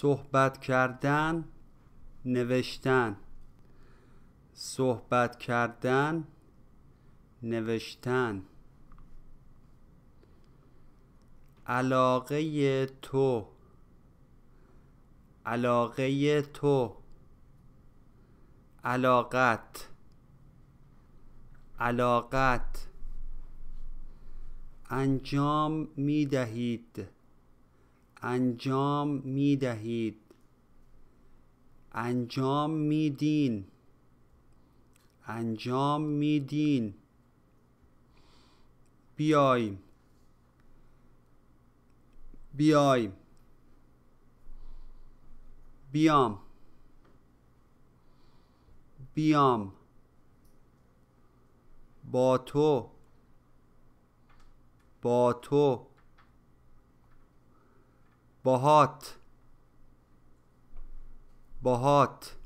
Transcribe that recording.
صحبت کردن نوشتن صحبت کردن نوشتن علاقه تو علاقه تو علاقت علاقت انجام می دهید انجام می دهید انجام میدین انجام میدین بیایم بیایم بیام بیام با تو با تو बहुत बहुत